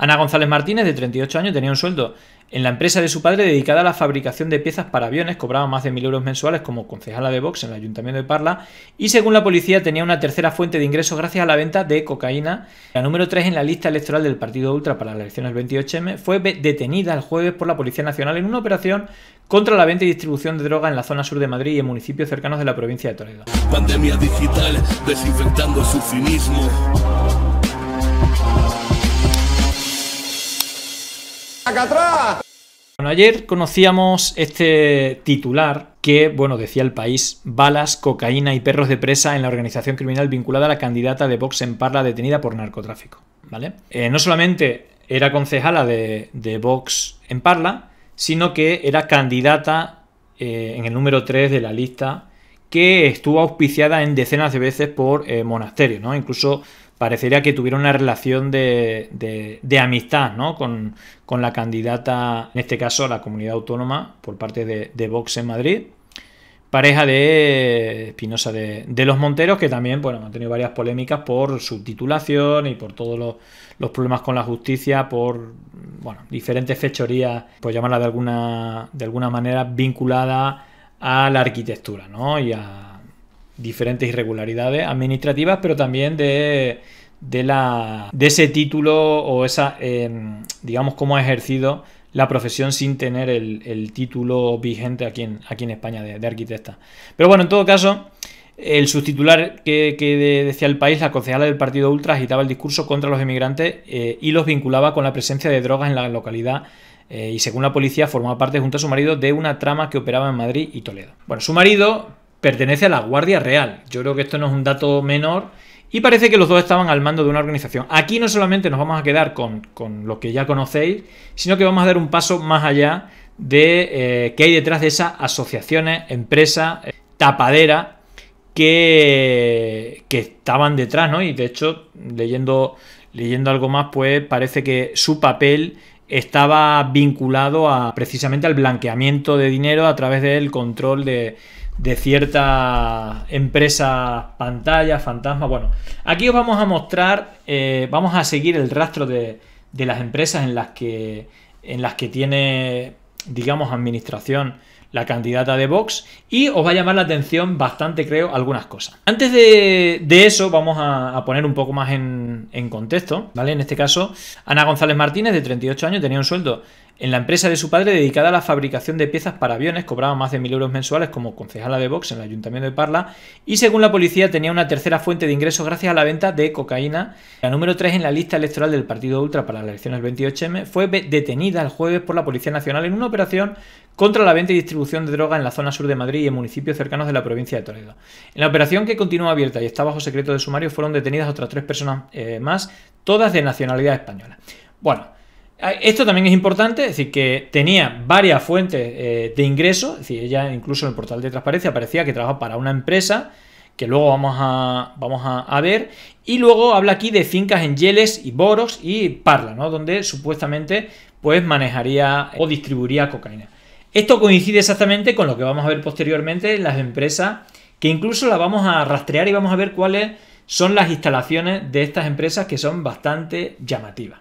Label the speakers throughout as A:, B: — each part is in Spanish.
A: Ana González Martínez, de 38 años, tenía un sueldo en la empresa de su padre dedicada a la fabricación de piezas para aviones, cobraba más de 1.000 euros mensuales como concejala de Vox en el ayuntamiento de Parla y según la policía tenía una tercera fuente de ingresos gracias a la venta de cocaína. La número 3 en la lista electoral del Partido Ultra para las elecciones 28M fue detenida el jueves por la Policía Nacional en una operación contra la venta y distribución de droga en la zona sur de Madrid y en municipios cercanos de la provincia de Toledo. su acá atrás. Bueno, ayer conocíamos este titular que, bueno, decía el país, balas, cocaína y perros de presa en la organización criminal vinculada a la candidata de Vox en Parla detenida por narcotráfico, ¿vale? Eh, no solamente era concejala de, Vox en Parla, sino que era candidata eh, en el número 3 de la lista que estuvo auspiciada en decenas de veces por eh, monasterios, ¿no? Incluso parecería que tuviera una relación de, amistad Con, la candidata, en este caso la comunidad autónoma, por parte de, Vox en Madrid. Pareja de Espinosa de, los Monteros, que también bueno, ha tenido varias polémicas por su titulación y por todos los, problemas con la justicia, por bueno, diferentes fechorías, por llamarla de alguna, de alguna manera, vinculada a la arquitectura y a diferentes irregularidades administrativas, pero también de, la, de ese título o esa, em, digamos, cómo ha ejercido la profesión sin tener el, título vigente aquí en, aquí en España de, arquitecta. Pero bueno, en todo caso, el subtitular que, decía el país, la concejala del partido Ultra, agitaba el discurso contra los emigrantes eh, y los vinculaba con la presencia de drogas en la localidad eh, y según la policía formaba parte junto a su marido de una trama que operaba en Madrid y Toledo. Bueno, su marido pertenece a la Guardia Real. Yo creo que esto no es un dato menor y parece que los dos estaban al mando de una organización. Aquí no solamente nos vamos a quedar con, con lo que ya conocéis, sino que vamos a dar un paso más allá de eh, qué hay detrás de esas asociaciones, empresas, eh, tapadera que, que estaban detrás, ¿no? Y de hecho, leyendo, leyendo algo más, pues parece que su papel estaba vinculado a precisamente al blanqueamiento de dinero a través del control de, de cierta empresa pantalla, fantasma. Bueno, aquí os vamos a mostrar, eh, vamos a seguir el rastro de, de, las empresas en las que, en las que tiene, digamos, administración la candidata de Vox, y os va a llamar la atención bastante, creo, algunas cosas. Antes de, eso, vamos a, poner un poco más en, contexto, ¿vale? En este caso, Ana González Martínez, de 38 años, tenía un sueldo en la empresa de su padre dedicada a la fabricación de piezas para aviones, cobraba más de mil euros mensuales como concejala de Vox en el ayuntamiento de Parla y según la policía tenía una tercera fuente de ingresos gracias a la venta de cocaína. La número 3 en la lista electoral del Partido Ultra para las elecciones 28M fue detenida el jueves por la Policía Nacional en una operación contra la venta y distribución de droga en la zona sur de Madrid y en municipios cercanos de la provincia de Toledo. En la operación que continúa abierta y está bajo secreto de sumario fueron detenidas otras tres personas eh, más, todas de nacionalidad española. Bueno, esto también es importante, es decir, que tenía varias fuentes eh, de ingreso, es decir, ella incluso en el portal de transparencia aparecía que trabajaba para una empresa, que luego vamos a, vamos a, ver, y luego habla aquí de fincas en Yeles y Boros y Parla, ¿no? Donde supuestamente pues manejaría o distribuiría cocaína. Esto coincide exactamente con lo que vamos a ver posteriormente en las empresas, que incluso las vamos a rastrear y vamos a ver cuáles son las instalaciones de estas empresas que son bastante llamativas.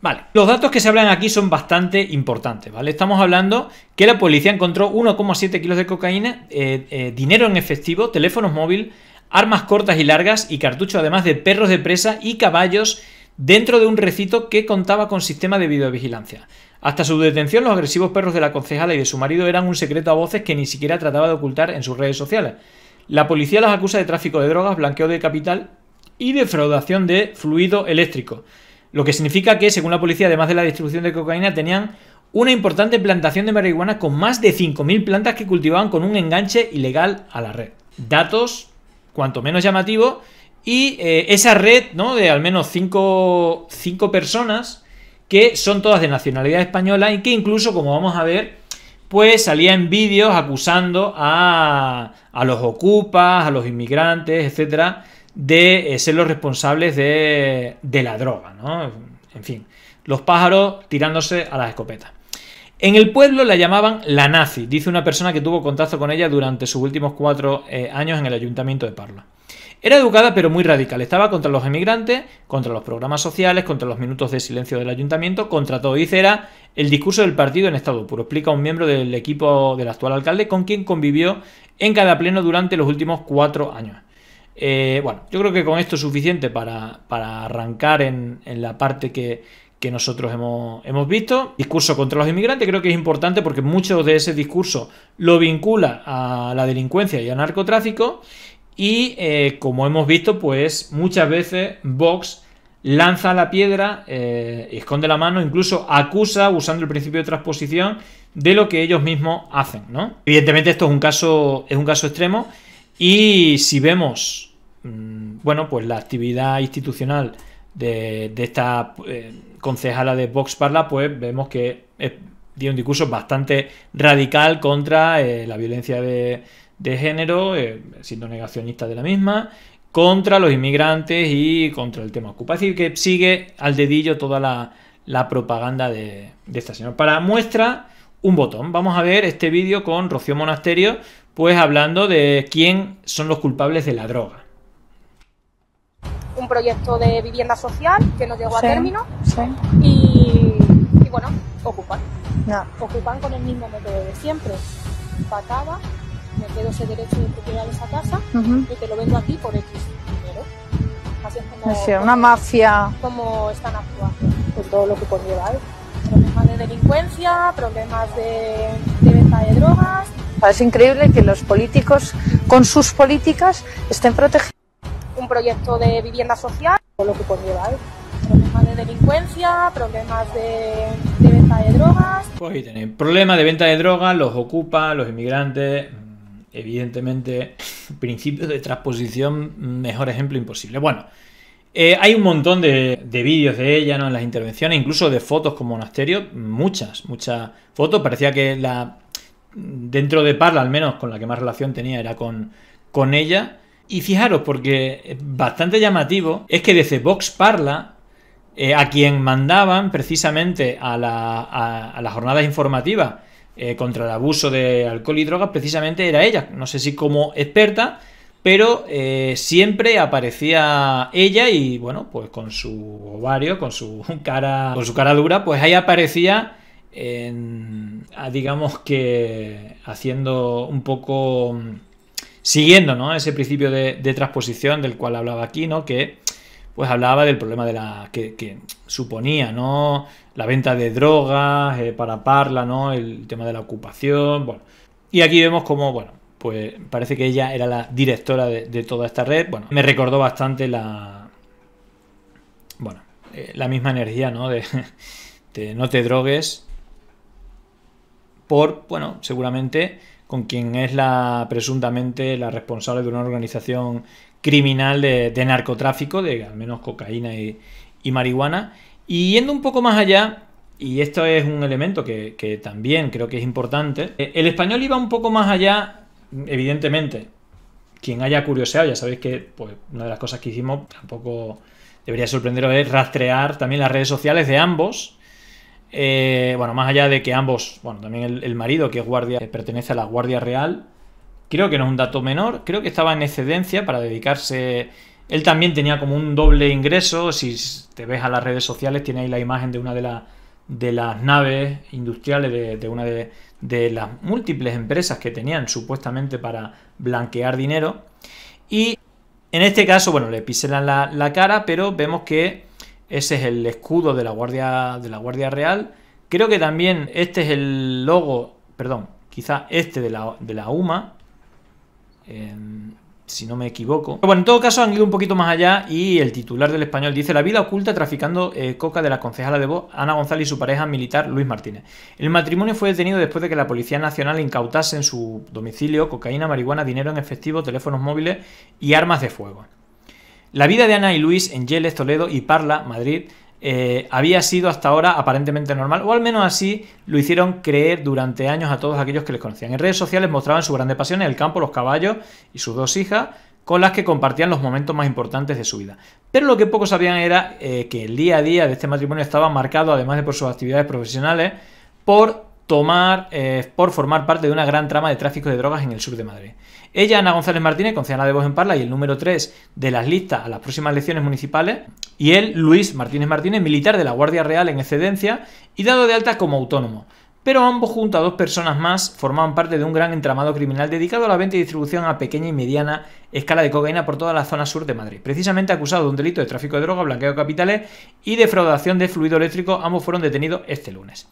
A: Vale, los datos que se hablan aquí son bastante importantes, ¿vale? Estamos hablando que la policía encontró 1,7 kilos de cocaína, eh, eh, dinero en efectivo, teléfonos móviles, armas cortas y largas y cartuchos además de perros de presa y caballos dentro de un recito que contaba con sistema de videovigilancia. Hasta su detención, los agresivos perros de la concejala y de su marido eran un secreto a voces que ni siquiera trataba de ocultar en sus redes sociales. La policía los acusa de tráfico de drogas, blanqueo de capital y defraudación de fluido eléctrico. Lo que significa que, según la policía, además de la distribución de cocaína, tenían una importante plantación de marihuana con más de 5.000 plantas que cultivaban con un enganche ilegal a la red. Datos, cuanto menos llamativos, y eh, esa red, ¿no? De al menos 5 personas que son todas de nacionalidad española y que incluso, como vamos a ver, pues salía en vídeos acusando a, los ocupas, a los inmigrantes, etcétera, de eh, ser los responsables de, de la droga, ¿no? En fin, los pájaros tirándose a las escopetas. En el pueblo la llamaban la nazi, dice una persona que tuvo contacto con ella durante sus últimos cuatro eh, años en el ayuntamiento de Parla. Era educada pero muy radical, estaba contra los emigrantes, contra los programas sociales, contra los minutos de silencio del ayuntamiento, contra todo. Dice, era el discurso del partido en estado puro, explica un miembro del equipo del actual alcalde con quien convivió en cada pleno durante los últimos cuatro años. Eh, bueno, yo creo que con esto es suficiente para, arrancar en, la parte que, nosotros hemos, hemos, visto. Discurso contra los inmigrantes creo que es importante porque mucho de ese discurso lo vincula a la delincuencia y al narcotráfico y eh, como hemos visto, pues muchas veces Vox lanza la piedra, eh, esconde la mano, incluso acusa, usando el principio de transposición, de lo que ellos mismos hacen, Evidentemente esto es un caso, es un caso extremo y si vemos, mm, bueno, pues la actividad institucional de, esta eh, concejala de Vox Parla, pues vemos que tiene un discurso bastante radical contra la violencia de de género, eh, siendo negacionista de la misma, contra los inmigrantes y contra el tema Ocupa. Es decir, que sigue al dedillo toda la, la propaganda de, esta señora. Para muestra, un botón. Vamos a ver este vídeo con Rocío Monasterio, pues hablando de quién son los culpables de la droga.
B: Un proyecto de vivienda social que no llegó a término y, bueno, ocupan. Ocupan con el mismo método de siempre. patada me quedo ese derecho de propiedad de esa casa y te lo vendo aquí por X dinero. Así es como. O una mafia. Como están actuando, con todo lo que conlleva. ¿eh? Problemas de delincuencia, problemas de, de venta de drogas. Es increíble que los políticos, con sus políticas, estén protegiendo. Un proyecto de vivienda social, todo lo que conlleva. ¿eh? problemas de delincuencia, problemas
A: de, de, venta de drogas. Pues ahí tenéis, problemas de venta de drogas, los ocupa, los inmigrantes, Evidentemente, principio de transposición, mejor ejemplo imposible. Bueno, eh, hay un montón de, vídeos de ella, ¿no? En las intervenciones, incluso de fotos con monasterio, muchas, muchas fotos. Parecía que la. Dentro de Parla, al menos con la que más relación tenía, era con, con ella. Y fijaros, porque bastante llamativo es que desde Vox Parla, eh, a quien mandaban precisamente a, la, a las jornadas informativas eh, contra el abuso de alcohol y drogas precisamente era ella. No sé si como experta, pero eh, siempre aparecía ella y bueno, pues con su ovario, con su cara, con su cara dura, pues ahí aparecía digamos que haciendo un poco siguiendo ¿no? ese principio de, transposición del cual hablaba aquí, ¿no? que pues hablaba del problema de la que suponía no la venta de drogas, eh, para parla, ¿no? El tema de la ocupación, bueno. Y aquí vemos como, bueno, pues parece que ella era la directora de, toda esta red. Bueno, me recordó bastante la... Bueno, eh, la misma energía, ¿no? De, no te drogues por, bueno, seguramente con quien es la presuntamente la responsable de una organización criminal de, narcotráfico, de al menos cocaína y marihuana y yendo un poco más allá, y esto es un elemento que, también creo que es importante, eh, el español iba un poco más allá, evidentemente. Quien haya curioseado, ya sabéis que pues, una de las cosas que hicimos tampoco debería sorprenderos es rastrear también las redes sociales de ambos. Eh, bueno, más allá de que ambos, bueno, también el, el marido que es guardia, que pertenece a la Guardia Real, creo que no es un dato menor, creo que estaba en excedencia para dedicarse él también tenía como un doble ingreso. Si te ves a las redes sociales, tiene ahí la imagen de una de, las naves industriales, de, una de, las múltiples empresas que tenían supuestamente para blanquear dinero. Y en este caso, bueno, le piselan la, cara, pero vemos que ese es el escudo de la Guardia, de la Guardia Real. Creo que también este es el logo, perdón, quizá este de la, UMA. Em, si no me equivoco. bueno, en todo caso han ido un poquito más allá y el titular del español dice la vida oculta traficando eh, coca de la concejala de voz Ana González y su pareja militar Luis Martínez. El matrimonio fue detenido después de que la Policía Nacional incautase en su domicilio cocaína, marihuana, dinero en efectivo, teléfonos móviles y armas de fuego. La vida de Ana y Luis en Yeles, Toledo y Parla, Madrid, eh, había sido hasta ahora aparentemente normal, o al menos así lo hicieron creer durante años a todos aquellos que les conocían. En redes sociales mostraban su grande pasión en el campo, los caballos y sus dos hijas, con las que compartían los momentos más importantes de su vida. Pero lo que pocos sabían era eh, que el día a día de este matrimonio estaba marcado, además de por sus actividades profesionales, por tomar, eh, por formar parte de una gran trama de tráfico de drogas en el sur de Madrid. Ella, Ana González Martínez, concejala de Voz en Parla y el número 3 de las listas a las próximas elecciones municipales. Y él, Luis Martínez Martínez, militar de la Guardia Real en excedencia y dado de alta como autónomo pero ambos junto a dos personas más formaban parte de un gran entramado criminal dedicado a la venta y distribución a pequeña y mediana escala de cocaína por toda la zona sur de Madrid. Precisamente acusados de un delito de tráfico de droga, blanqueo de capitales y defraudación de fluido eléctrico, ambos fueron detenidos este lunes.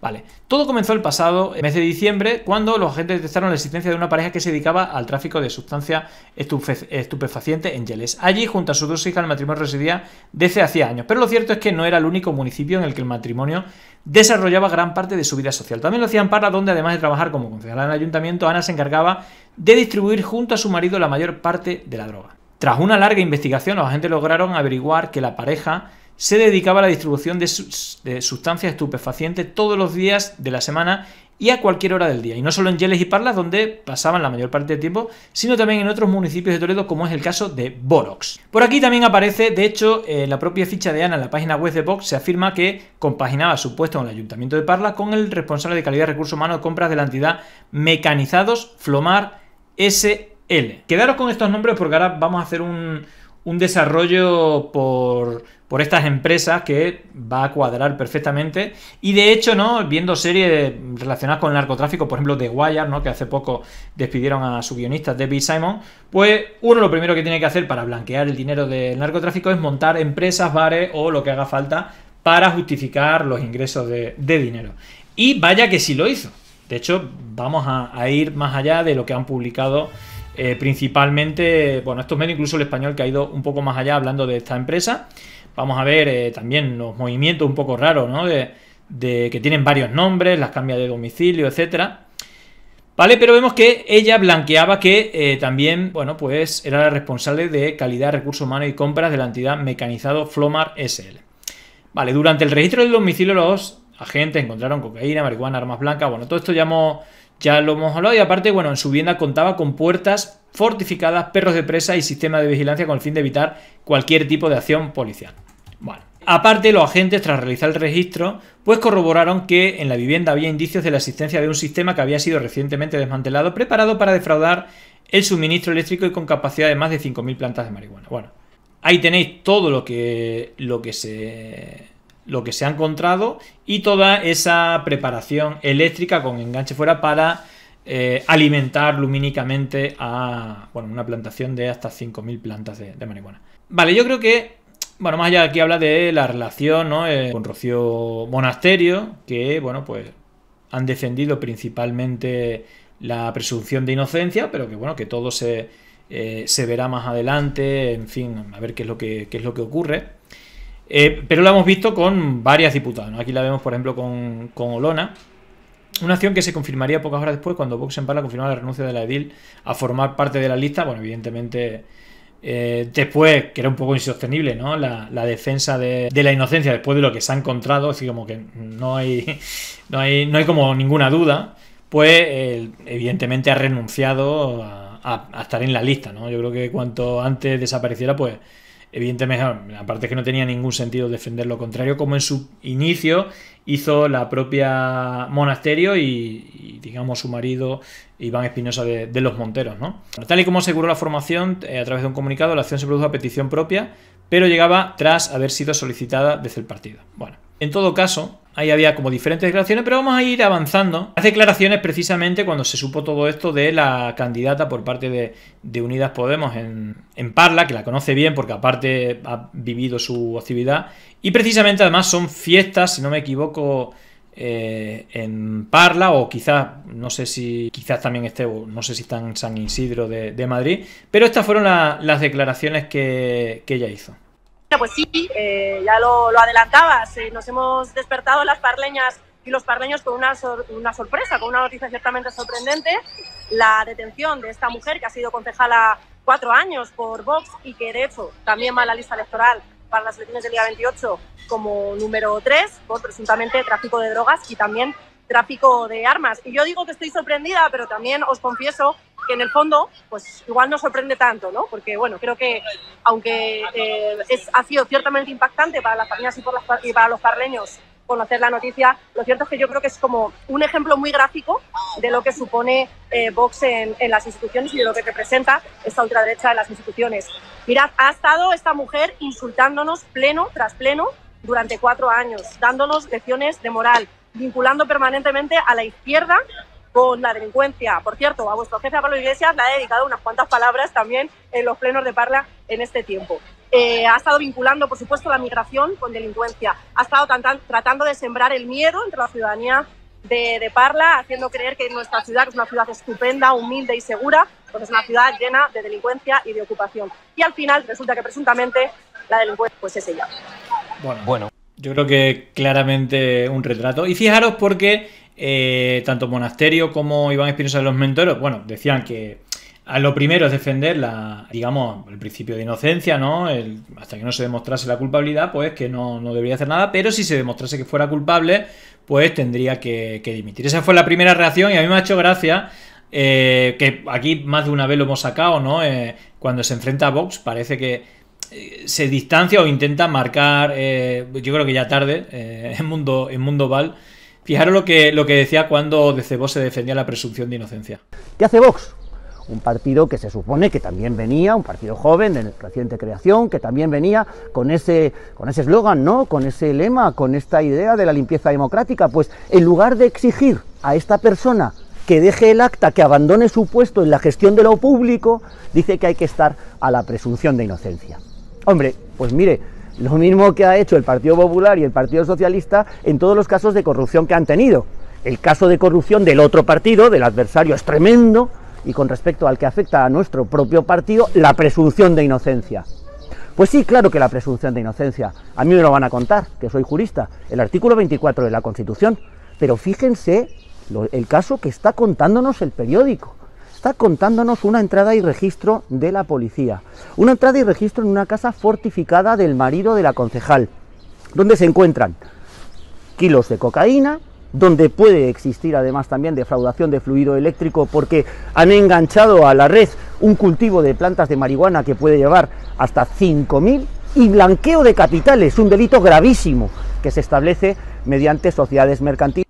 A: Vale, todo comenzó el pasado mes de diciembre cuando los agentes detectaron la existencia de una pareja que se dedicaba al tráfico de sustancia estupefacientes estupefaciente en Yeles. Allí, junto a sus dos hijas, el matrimonio residía desde hacía años. Pero lo cierto es que no era el único municipio en el que el matrimonio desarrollaba gran parte de su vida social. También lo hacían para donde además de trabajar como concejal en el ayuntamiento, Ana se encargaba de distribuir junto a su marido la mayor parte de la droga. Tras una larga investigación, los agentes lograron averiguar que la pareja se dedicaba a la distribución de, sustancias estupefacientes todos los días de la semana y a cualquier hora del día. Y no solo en Yeles y Parlas, donde pasaban la mayor parte del tiempo, sino también en otros municipios de Toledo, como es el caso de Borox. Por aquí también aparece, de hecho, eh, la propia ficha de Ana en la página web de Vox se afirma que compaginaba su puesto en el Ayuntamiento de Parlas con el responsable de calidad de recursos humanos de compras de la entidad Mecanizados Flomar SL. Quedaros con estos nombres porque ahora vamos a hacer un desarrollo por por estas empresas que va a cuadrar perfectamente. Y de hecho, ¿no? Viendo series relacionadas con el narcotráfico, por ejemplo, The Wire, ¿no? Que hace poco despidieron a su guionista David Simon. Pues uno lo primero que tiene que hacer para blanquear el dinero del narcotráfico es montar empresas, bares o lo que haga falta para justificar los ingresos de, dinero. Y vaya que sí lo hizo. De hecho, vamos a, ir más allá de lo que han publicado eh, principalmente, bueno, estos medios, incluso el español que ha ido un poco más allá hablando de esta empresa. Vamos a ver eh, también los movimientos un poco raros, ¿no? De, que tienen varios nombres, las cambia de domicilio, etcétera. ¿Vale? Pero vemos que ella blanqueaba que eh, también, bueno, pues era la responsable de calidad, recursos humanos y compras de la entidad mecanizado Flomar SL. Vale, durante el registro del domicilio los agentes encontraron cocaína, marihuana, armas blancas, bueno, todo esto ya, ya lo hemos hablado y aparte, bueno, en su vivienda contaba con puertas fortificadas, perros de presa y sistema de vigilancia con el fin de evitar cualquier tipo de acción policial. Bueno. Aparte, los agentes, tras realizar el registro, pues corroboraron que en la vivienda había indicios de la existencia de un sistema que había sido recientemente desmantelado, preparado para defraudar el suministro eléctrico y con capacidad de más de 5.000 plantas de marihuana. Bueno, ahí tenéis todo lo que, lo que se lo que se ha encontrado y toda esa preparación eléctrica con enganche fuera para eh, alimentar lumínicamente a una plantación de hasta 5.000 plantas de, marihuana. Vale, yo creo que, bueno, más allá aquí habla de la relación ¿no? Eh, con Rocío Monasterio, que, bueno, pues han defendido principalmente la presunción de inocencia, pero que, bueno, que todo se, eh, se verá más adelante, en fin, a ver qué es lo que, es lo que ocurre. pero lo hemos visto con varias diputadas, Aquí la vemos, por ejemplo, con, con Olona, una acción que se confirmaría pocas horas después cuando Vox en Parla confirmó la renuncia de la Edil a formar parte de la lista. Bueno, evidentemente eh, después, que era un poco insostenible, ¿no? La, defensa de, la inocencia después de lo que se ha encontrado, así como que no hay, no hay, no hay como ninguna duda, pues evidentemente ha renunciado a, a, estar en la lista, ¿no? Yo creo que cuanto antes desapareciera, pues Evidentemente, aparte es que no tenía ningún sentido defender lo contrario, como en su inicio hizo la propia Monasterio y, digamos, su marido Iván Espinosa de, los Monteros. ¿no? Tal y como aseguró la formación, eh, a través de un comunicado, la acción se produjo a petición propia pero llegaba tras haber sido solicitada desde el partido. Bueno, en todo caso, ahí había como diferentes declaraciones, pero vamos a ir avanzando. Las declaraciones precisamente cuando se supo todo esto de la candidata por parte de, Unidas Podemos en, en, Parla, que la conoce bien porque aparte ha vivido su actividad. Y precisamente además son fiestas, si no me equivoco, eh, en Parla o quizás, no sé si quizás también esté, no sé si está en San Isidro de, Madrid, pero estas fueron las declaraciones que, que, ella hizo.
B: pues sí, eh, ya lo, adelantabas, eh, nos hemos despertado las parleñas y los parleños con una, una sorpresa, con una noticia ciertamente sorprendente, la detención de esta mujer que ha sido concejala cuatro años por Vox y que de hecho también va a la lista electoral para las elecciones del día 28 como número 3 por presuntamente tráfico de drogas y también tráfico de armas. Y yo digo que estoy sorprendida, pero también os confieso que en el fondo, pues igual no sorprende tanto, ¿no? Porque, bueno, creo que aunque eh, es, ha sido ciertamente impactante para las familias y, para los parleños conocer la noticia, lo cierto es que yo creo que es como un ejemplo muy gráfico de lo que supone eh, Vox en, en, las instituciones y de lo que representa esta ultraderecha en las instituciones. Mirad, ha estado esta mujer insultándonos pleno tras pleno durante cuatro años, dándonos lecciones de moral, vinculando permanentemente a la izquierda con la delincuencia. Por cierto, a vuestro jefe Pablo Iglesias le ha dedicado unas cuantas palabras también en los plenos de Parla en este tiempo. Eh, ha estado vinculando, por supuesto, la migración con delincuencia. Ha estado tratando de sembrar el miedo entre la ciudadanía de, de, Parla, haciendo creer que nuestra ciudad que es una ciudad estupenda, humilde y segura, pues es una ciudad llena de delincuencia y de ocupación. Y al final resulta que presuntamente la delincuencia pues es ella.
A: Bueno, bueno. Yo creo que claramente un retrato. Y fijaros porque eh, tanto Monasterio como Iván Espinosa de los Mentoros, bueno, decían que a lo primero es defender la, digamos, el principio de inocencia, ¿no? hasta que no se demostrase la culpabilidad, pues que no, no, debería hacer nada, pero si se demostrase que fuera culpable, pues tendría que, dimitir. Esa fue la primera reacción y a mí me ha hecho gracia eh, que aquí más de una vez lo hemos sacado, ¿no? Eh, cuando se enfrenta a Vox parece que eh, se distancia o intenta marcar, eh, yo creo que ya tarde, eh, en, mundo, en Mundo Val. Fijaros lo que, decía cuando de Cebos se defendía la presunción de inocencia. ¿Qué hace Vox? Un partido que se supone que también venía, un partido joven de reciente
C: creación, que también venía con ese con ese eslogan, Con ese lema, con esta idea de la limpieza democrática. Pues en lugar de exigir a esta persona que deje el acta, que abandone su puesto en la gestión de lo público, dice que hay que estar a la presunción de inocencia. Hombre, pues mire, lo mismo que ha hecho el Partido Popular y el Partido Socialista en todos los casos de corrupción que han tenido. El caso de corrupción del otro partido, del adversario, es tremendo y con respecto al que afecta a nuestro propio partido, la presunción de inocencia. Pues sí, claro que la presunción de inocencia. A mí me lo van a contar, que soy jurista, el artículo 24 de la Constitución. Pero fíjense el caso que está contándonos el periódico contándonos una entrada y registro de la policía. Una entrada y registro en una casa fortificada del marido de la concejal, donde se encuentran kilos de cocaína, donde puede existir además también defraudación de fluido eléctrico porque han enganchado a la red un cultivo de plantas de marihuana que puede llevar hasta 5.000 y blanqueo de capitales, un delito gravísimo que se establece mediante sociedades mercantiles.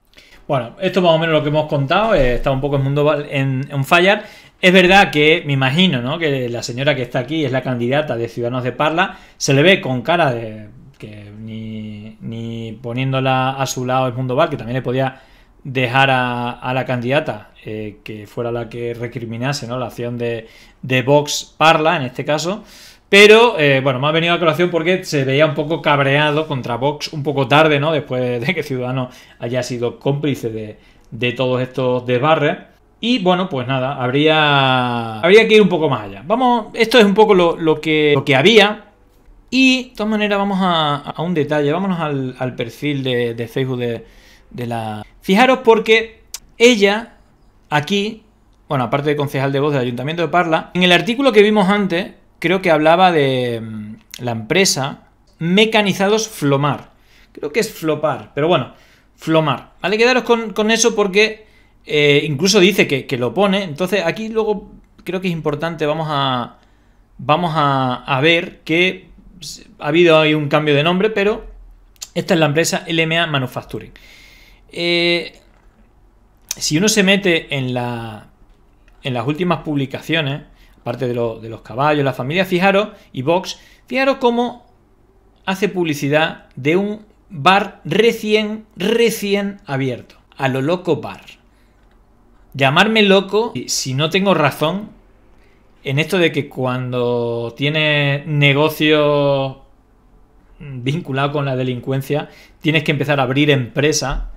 A: Bueno, esto más o menos lo que hemos contado. Eh, está un poco el mundo en, un fallar. Es verdad que me imagino, ¿no? Que la señora que está aquí es la candidata de Ciudadanos de Parla. Se le ve con cara de que ni, poniéndola a su lado el mundo val, que también le podía dejar a, la candidata eh, que fuera la que recriminase, ¿no? La acción de, de Vox Parla en este caso. Pero eh, bueno, me ha venido a colación porque se veía un poco cabreado contra Vox un poco tarde, ¿no? Después de que Ciudadano haya sido cómplice de, todos estos desbarres. Y bueno, pues nada, habría, habría que ir un poco más allá. Vamos, esto es un poco lo, que, había. Y de todas maneras, vamos a, un detalle. Vámonos al, perfil de, Facebook de, de la. Fijaros, porque ella aquí, bueno, aparte de concejal de voz del Ayuntamiento de Parla, en el artículo que vimos antes, creo que hablaba de mm, la empresa, mecanizados Flomar. Creo que es flopar, pero bueno, Flomar. Vale, quedaros con, eso porque eh, incluso dice que, lo pone. Entonces aquí luego creo que es importante, vamos a, vamos a, ver que ha habido ahí un cambio de nombre, pero esta es la empresa LMA Manufacturing. Eh, si uno se mete en, la, en las últimas publicaciones, parte de, los caballos, la familia, fijaros, y Vox, fijaros cómo hace publicidad de un bar recién, recién abierto. A lo loco bar. Llamarme loco si no tengo razón en esto de que cuando tienes negocio vinculado con la delincuencia, tienes que empezar a abrir empresa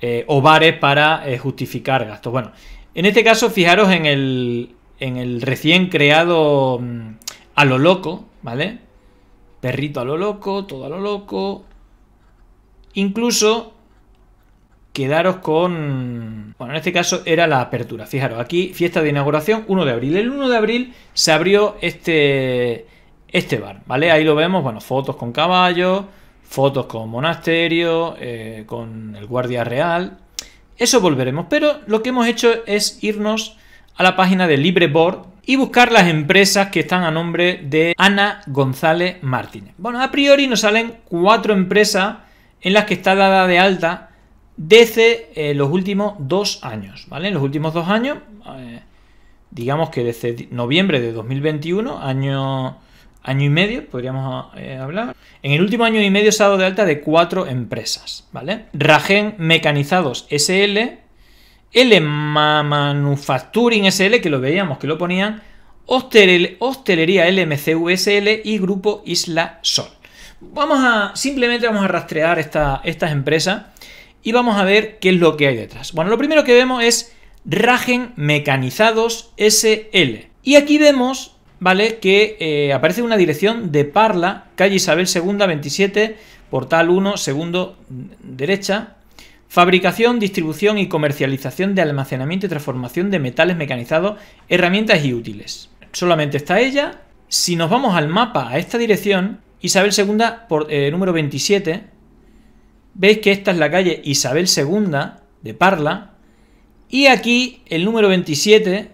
A: eh, o bares para eh, justificar gastos. Bueno, en este caso, fijaros en el, en el recién creado mm, a lo loco, ¿vale? Perrito a lo loco, todo a lo loco. Incluso quedaros con... Bueno, en este caso era la apertura. Fijaros, aquí fiesta de inauguración, 1 de abril. El 1 de abril se abrió este, este bar, ¿vale? Ahí lo vemos, bueno, fotos con caballos, fotos con monasterio, eh, con el guardia real. Eso volveremos, pero lo que hemos hecho es irnos a la página de LibreBoard y buscar las empresas que están a nombre de Ana González Martínez. Bueno, a priori nos salen cuatro empresas en las que está dada de alta desde eh, los últimos dos años, ¿vale? En los últimos dos años, eh, digamos que desde noviembre de 2021, año, año y medio, podríamos eh, hablar. En el último año y medio se ha dado de alta de cuatro empresas, ¿vale? Ragen Mecanizados SL, L Manufacturing SL, que lo veíamos que lo ponían, Hostelería LMCUSL y Grupo Isla Sol. Vamos a, simplemente vamos a rastrear esta, estas empresas y vamos a ver qué es lo que hay detrás. Bueno, lo primero que vemos es Ragen Mecanizados SL. Y aquí vemos, ¿vale? Que eh, aparece una dirección de Parla, calle Isabel II, 27, portal 1, segundo mm, derecha, Fabricación, distribución y comercialización de almacenamiento y transformación de metales mecanizados, herramientas y útiles. Solamente está ella. Si nos vamos al mapa a esta dirección, Isabel II, por, eh, número 27, veis que esta es la calle Isabel II de Parla. Y aquí el número 27,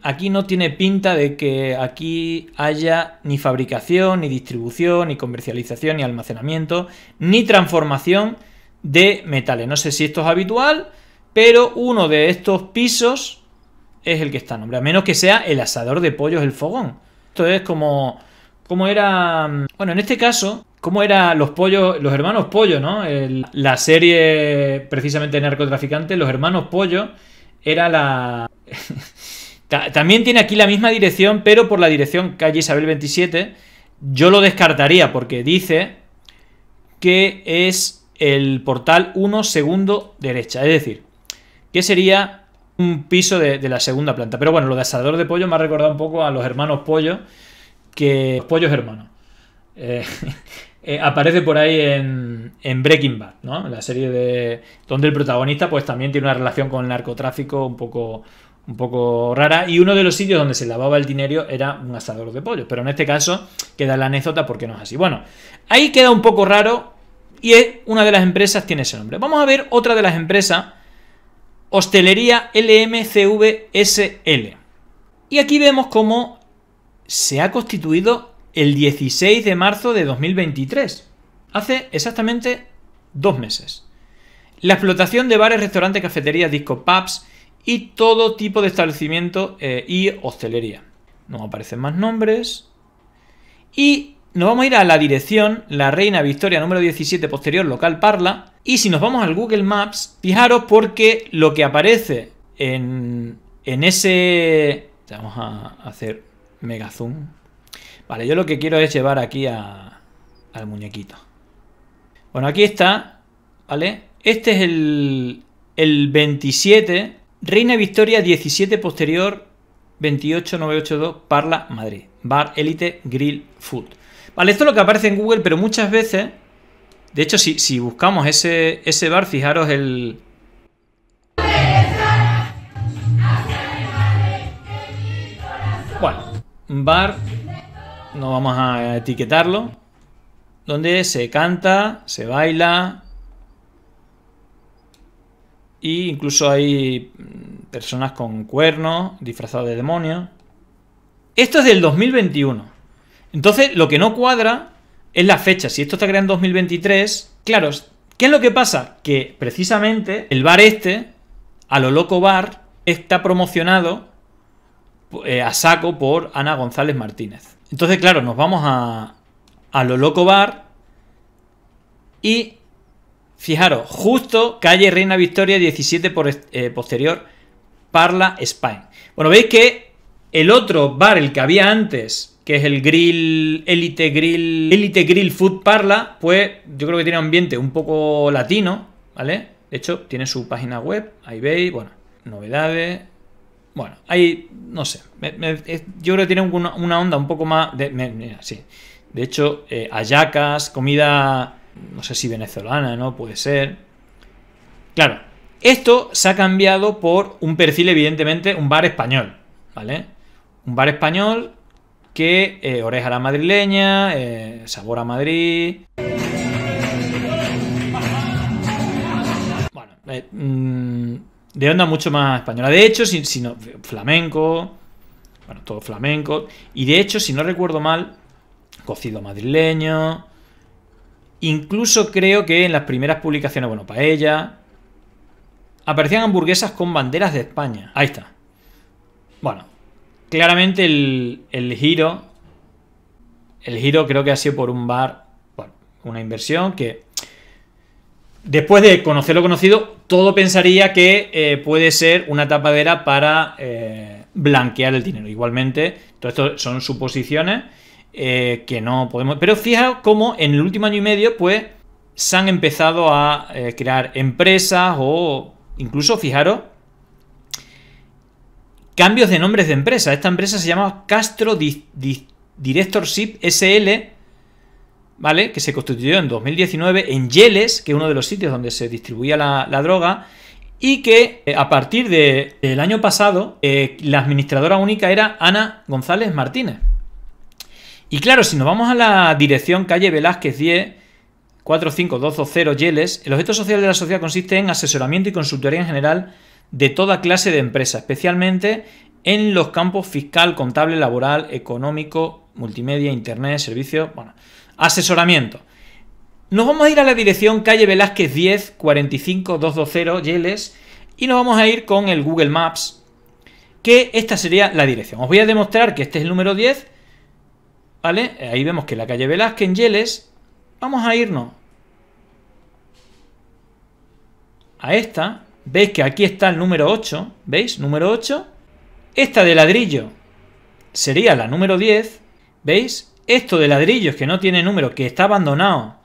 A: aquí no tiene pinta de que aquí haya ni fabricación, ni distribución, ni comercialización, ni almacenamiento, ni transformación de metales. No sé si esto es habitual, pero uno de estos pisos es el que está nombrado. A menos que sea el asador de pollos, el fogón. Esto es como... Como era... Mm, bueno, en este caso, ¿Cómo eran los pollos, los hermanos pollo, no? la serie precisamente de narcotraficantes, los hermanos pollo, era la... También tiene aquí la misma dirección, pero por la dirección calle Isabel 27, yo lo descartaría porque dice que es el portal 1 segundo derecha. Es decir, que sería un piso de, la segunda planta. Pero bueno, lo de asador de pollo me ha recordado un poco a los hermanos pollo, que... Los pollos hermanos. Eh, eh, aparece por ahí en, en, Breaking Bad, ¿no? La serie de... donde el protagonista pues también tiene una relación con el narcotráfico un poco, un poco rara. Y uno de los sitios donde se lavaba el dinero era un asador de pollo, Pero en este caso queda la anécdota porque no es así. Bueno, ahí queda un poco raro y una de las empresas tiene ese nombre. Vamos a ver otra de las empresas, Hostelería LMCVSL. Y aquí vemos cómo se ha constituido el 16 de marzo de 2023. Hace exactamente dos meses. La explotación de bares, restaurantes, cafeterías, disco pubs y todo tipo de establecimiento eh, y hostelería. No aparecen más nombres. Y nos vamos a ir a la dirección, la Reina Victoria número 17 posterior, local Parla. Y si nos vamos al Google Maps, fijaros porque lo que aparece en, en ese... Vamos a hacer mega zoom. Vale, yo lo que quiero es llevar aquí al muñequito. Bueno, aquí está, ¿vale? Este es el, el 27, Reina Victoria 17 posterior 28982 Parla Madrid, Bar Elite Grill Food. Vale, esto es lo que aparece en Google, pero muchas veces... De hecho, si, buscamos ese, bar, fijaros el... Bueno, bar, no vamos a etiquetarlo, donde se canta, se baila, y e incluso hay mm, personas con cuernos, disfrazados de demonios. Esto es del 2021. Entonces, lo que no cuadra es la fecha. Si esto está creado en 2023, claro, ¿qué es lo que pasa? Que precisamente el bar este, a lo loco bar, está promocionado eh, a saco por Ana González Martínez. Entonces, claro, nos vamos a, a lo loco bar y fijaros, justo calle Reina Victoria 17 por, eh, posterior, Parla Spain. Bueno, veis que el otro bar, el que había antes, que es el grill, Elite Grill, Elite Grill Food Parla, pues yo creo que tiene un ambiente un poco latino, ¿vale? De hecho, tiene su página web, ahí veis, bueno, novedades. Bueno, ahí, no sé, yo creo que tiene una, onda un poco más, de, sí. De hecho, eh, hallacas ayacas, comida, no sé si venezolana, ¿no? Puede ser. Claro, esto se ha cambiado por un perfil, evidentemente, un bar español, ¿vale? Un bar español que eh, Oreja la Madrileña, eh, Sabor a Madrid. Bueno, eh, mm, de onda mucho más española. De hecho, flamenco, bueno, todo flamenco. Y de hecho, si no recuerdo mal, cocido madrileño. Incluso creo que en las primeras publicaciones, bueno, paella, aparecían hamburguesas con banderas de España. Ahí está. Bueno, claramente el, giro, el giro creo que ha sido por un bar, una inversión que después de conocer lo conocido, todo pensaría que eh, puede ser una tapadera para eh, blanquear el dinero. Igualmente, todo esto son suposiciones eh, que no podemos... Pero fijaos cómo en el último año y medio, pues, se han empezado a crear empresas o incluso, fijaros, Cambios de nombres de empresa. Esta empresa se llama Castro Directorship SL, ¿vale? Que se constituyó en 2019 en Yeles, que es uno de los sitios donde se distribuía la, droga. Y que eh, a partir del año pasado, eh, la administradora única era Ana González Martínez. Y claro, si nos vamos a la dirección calle Velázquez 10, 45220 Yeles, el objeto social de la sociedad consiste en asesoramiento y consultoría en general de toda clase de empresa, especialmente en los campos fiscal, contable, laboral, económico, multimedia, internet, servicios, bueno, asesoramiento. Nos vamos a ir a la dirección calle Velázquez 10 45 220 Yeles y nos vamos a ir con el Google Maps, que esta sería la dirección. Os voy a demostrar que este es el número 10, ¿vale? Ahí vemos que la calle Velázquez en Yeles, vamos a irnos a esta, veis que aquí está el número 8, ¿veis? Número 8. Esta de ladrillo sería la número 10, ¿veis? Esto de ladrillos que no tiene número, que está abandonado.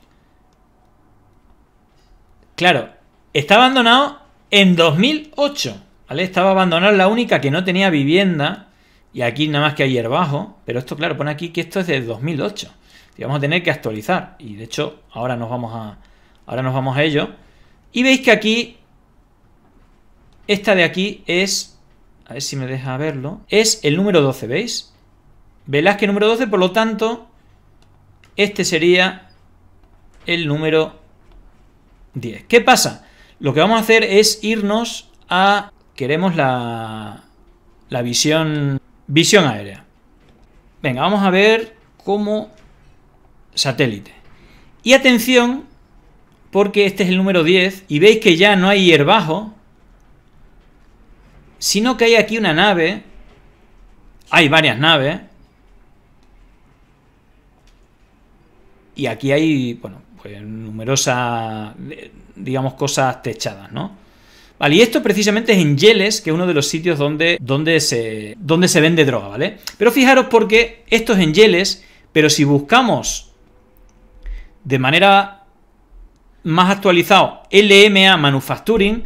A: Claro, está abandonado en 2008, ¿vale? Estaba abandonado la única que no tenía vivienda. Y aquí nada más que hay bajo pero esto claro, pone aquí que esto es de 2008. Y vamos a tener que actualizar. Y de hecho, ahora nos vamos a, ahora nos vamos a ello. Y veis que aquí esta de aquí es, a ver si me deja verlo, es el número 12, ¿veis? Velázquez número 12, por lo tanto, este sería el número 10. ¿Qué pasa? Lo que vamos a hacer es irnos a... Queremos la, la visión, visión aérea. Venga, vamos a ver cómo satélite. Y atención, porque este es el número 10 y veis que ya no hay hierbajo, Sino que hay aquí una nave. Hay varias naves. Y aquí hay, bueno, pues numerosas, eh, digamos, cosas techadas, ¿no? Vale, y esto precisamente es en Yeles, que es uno de los sitios donde, donde, se, donde se vende droga, ¿vale? Pero fijaros porque esto es en Yeles, pero si buscamos de manera más actualizado LMA Manufacturing,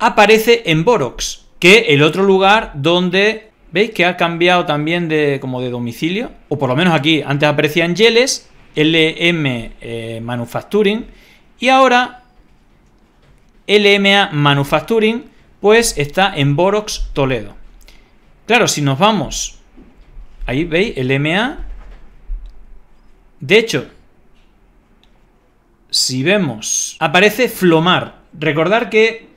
A: aparece en Borox que el otro lugar donde veis que ha cambiado también de como de domicilio, o por lo menos aquí antes aparecía en Yeles, LM eh, Manufacturing y ahora LMA Manufacturing pues está en Borox Toledo. Claro, si nos vamos ahí veis LMA de hecho si vemos aparece Flomar. Recordar que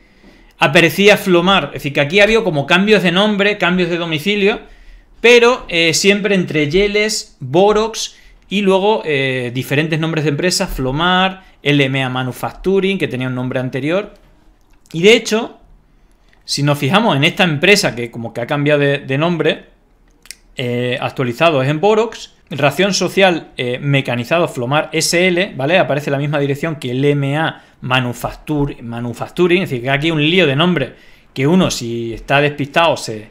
A: aparecía Flomar. Es decir, que aquí había como cambios de nombre, cambios de domicilio, pero eh, siempre entre Yeles, Borox y luego eh, diferentes nombres de empresas, Flomar, LMA Manufacturing, que tenía un nombre anterior. Y de hecho, si nos fijamos en esta empresa que como que ha cambiado de, nombre, eh, actualizado es en Borox, Ración social eh, mecanizado Flomar SL, ¿vale? Aparece la misma dirección que el MA Manufactur Manufacturing, es decir, que aquí hay un lío de nombres que uno si está despistado se,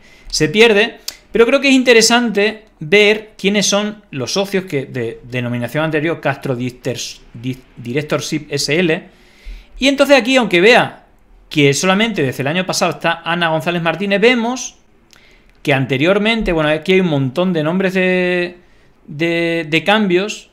A: pierde, pero creo que es interesante ver quiénes son los socios que de denominación anterior Castro Directorship SL, y entonces aquí, aunque vea que solamente desde el año pasado está Ana González Martínez, vemos que anteriormente, bueno, aquí hay un montón de nombres de de, cambios.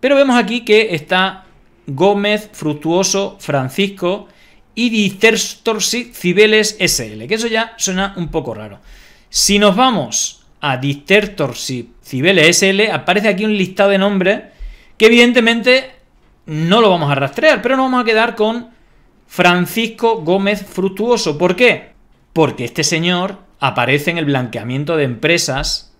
A: Pero vemos aquí que está Gómez, Fructuoso, Francisco y Distertorsi Cibeles SL, que eso ya suena un poco raro. Si nos vamos a Distertorsi Cibeles SL, aparece aquí un listado de nombres que evidentemente no lo vamos a rastrear, pero nos vamos a quedar con Francisco Gómez Fructuoso. ¿Por qué? Porque este señor aparece en el blanqueamiento de empresas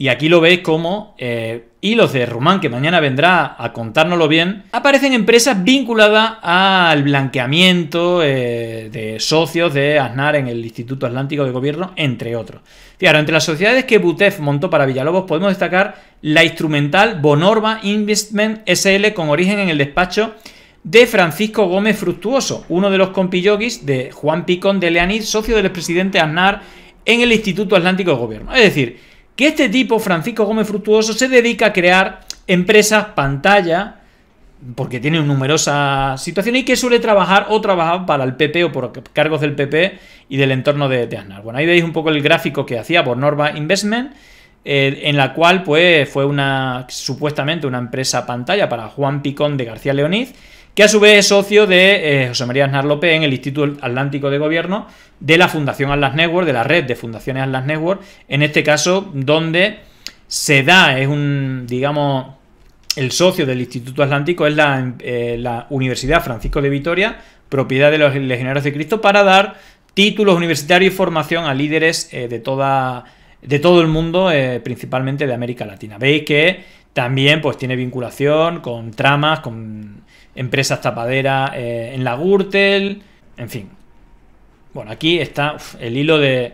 A: y aquí lo veis como eh, hilos de Rumán, que mañana vendrá a contárnoslo bien, aparecen empresas vinculadas al blanqueamiento eh, de socios de Aznar en el Instituto Atlántico de Gobierno, entre otros. Claro, entre las sociedades que Butef montó para Villalobos podemos destacar la instrumental Bonorba Investment SL con origen en el despacho de Francisco Gómez Fructuoso, uno de los compillogis de Juan Picón de Leanid, socio del expresidente Aznar en el Instituto Atlántico de Gobierno. Es decir, que este tipo, Francisco Gómez Fructuoso, se dedica a crear empresas pantalla, porque tiene numerosas situaciones y que suele trabajar o trabajar para el PP o por cargos del PP y del entorno de, Aznar. Bueno, ahí veis un poco el gráfico que hacía por Norva Investment, eh, en la cual pues fue una supuestamente una empresa pantalla para Juan Picón de García Leoniz que a su vez es socio de eh, José María Aznar López en el Instituto Atlántico de Gobierno de la Fundación Atlas Network, de la red de fundaciones Atlas Network, en este caso donde se da, es un, digamos, el socio del Instituto Atlántico es la, eh, Universidad Francisco de Vitoria, propiedad de los legionarios de Cristo, para dar títulos universitarios y formación a líderes eh, de toda de todo el mundo, principalmente de América Latina. Veis que también pues tiene vinculación con tramas, con empresas tapaderas eh, en la Gürtel, en fin. Bueno, aquí está el hilo de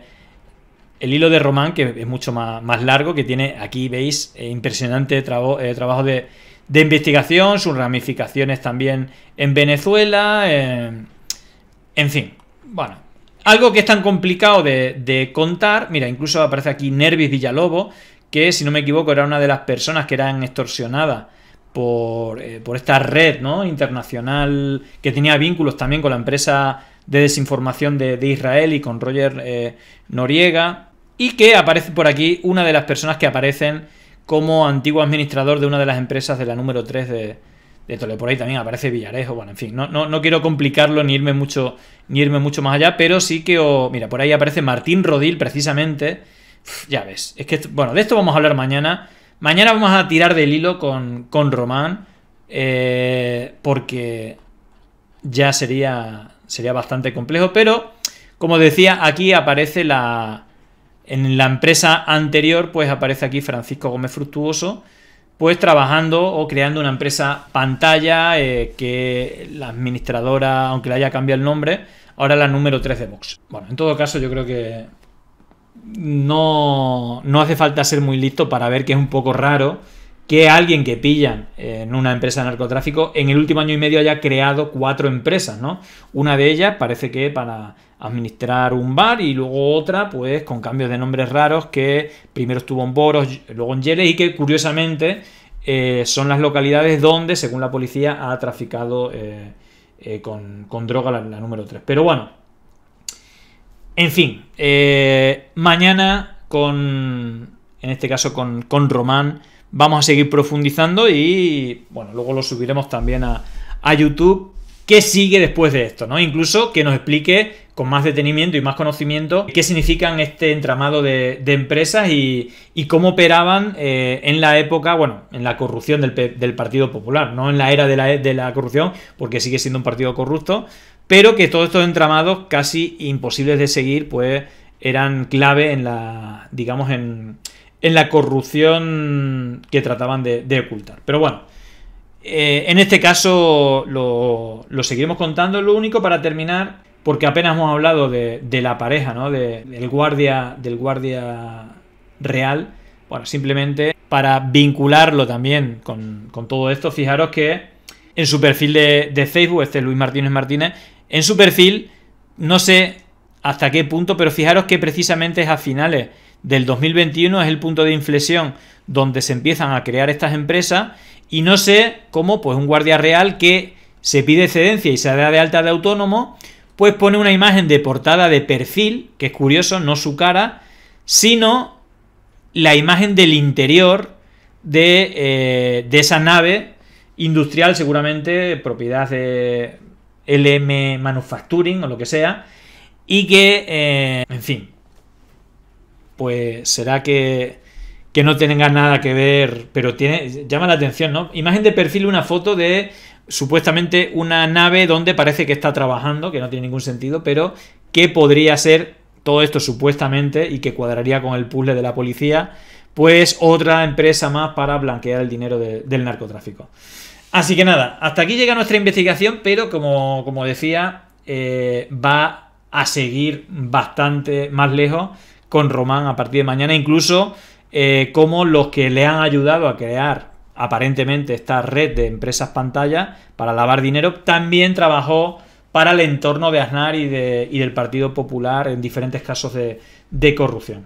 A: el hilo de Román, que es mucho más, más largo, que tiene, aquí veis, eh, impresionante eh, trabajo de, investigación, sus ramificaciones también en Venezuela, en fin, bueno. Algo que es tan complicado de, de contar, mira, incluso aparece aquí Nervis Villalobo. que si no me equivoco era una de las personas que eran extorsionadas eh, por, esta red ¿no? internacional que tenía vínculos también con la empresa de desinformación de, Israel y con Roger eh, Noriega. Y que aparece por aquí una de las personas que aparecen como antiguo administrador de una de las empresas de la número 3 de, Toledo. Por ahí también aparece Villarejo. Bueno, en fin, no, no, quiero complicarlo ni irme, mucho, ni irme mucho más allá, pero sí que. mira, por ahí aparece Martín Rodil, precisamente. ya ves. Es que, bueno, de esto vamos a hablar mañana. Mañana vamos a tirar del hilo con, Román. Eh, porque ya sería, sería bastante complejo. Pero, como decía, aquí aparece la. En la empresa anterior, pues aparece aquí Francisco Gómez Fructuoso, pues trabajando o creando una empresa pantalla eh, que la administradora, aunque le haya cambiado el nombre, ahora la número 3 de Vox. Bueno, en todo caso, yo creo que no, no hace falta ser muy listo para ver que es un poco raro que alguien que pillan en una empresa de narcotráfico en el último año y medio haya creado cuatro empresas, ¿no? Una de ellas parece que para administrar un bar y luego otra, pues con cambios de nombres raros que primero estuvo en Boros, luego en Yele y que curiosamente eh, son las localidades donde, según la policía, ha traficado eh, eh, con, droga la, la número 3. Pero bueno, en fin, eh, mañana con, en este caso con, con, Román, vamos a seguir profundizando y, bueno, luego lo subiremos también a, YouTube. ¿Qué sigue después de esto? ¿no? Incluso que nos explique con más detenimiento y más conocimiento qué significan este entramado de, empresas y, cómo operaban eh, en la época, bueno, en la corrupción del, Partido Popular, no en la era de la, de la, corrupción, porque sigue siendo un partido corrupto, pero que todos estos entramados casi imposibles de seguir, pues eran clave en la, digamos, en, la corrupción que trataban de, ocultar. Pero bueno, eh, en este caso lo, lo, seguiremos contando. Lo único para terminar, porque apenas hemos hablado de, la pareja, ¿no? del, guardia, del guardia real. Bueno, simplemente para vincularlo también con, todo esto, fijaros que en su perfil de, de, Facebook, este Luis Martínez Martínez, en su perfil, no sé hasta qué punto, pero fijaros que precisamente es a finales del 2021, es el punto de inflexión donde se empiezan a crear estas empresas y no sé cómo pues un guardia real que se pide excedencia y se da de alta de autónomo, pues pone una imagen de portada de perfil, que es curioso, no su cara, sino la imagen del interior de, eh, de esa nave industrial, seguramente propiedad de LM Manufacturing o lo que sea. Y que, eh, en fin, pues será que, que no tenga nada que ver, pero tiene, llama la atención, ¿no? Imagen de perfil, una foto de supuestamente una nave donde parece que está trabajando, que no tiene ningún sentido, pero que podría ser todo esto supuestamente y que cuadraría con el puzzle de la policía, pues otra empresa más para blanquear el dinero del narcotráfico. Así que nada, hasta aquí llega nuestra investigación, pero como, decía, eh, va a seguir bastante más lejos con Román a partir de mañana, incluso eh, como los que le han ayudado a crear aparentemente esta red de empresas pantalla para lavar dinero, también trabajó para el entorno de Aznar y, de, del Partido Popular en diferentes casos de corrupción.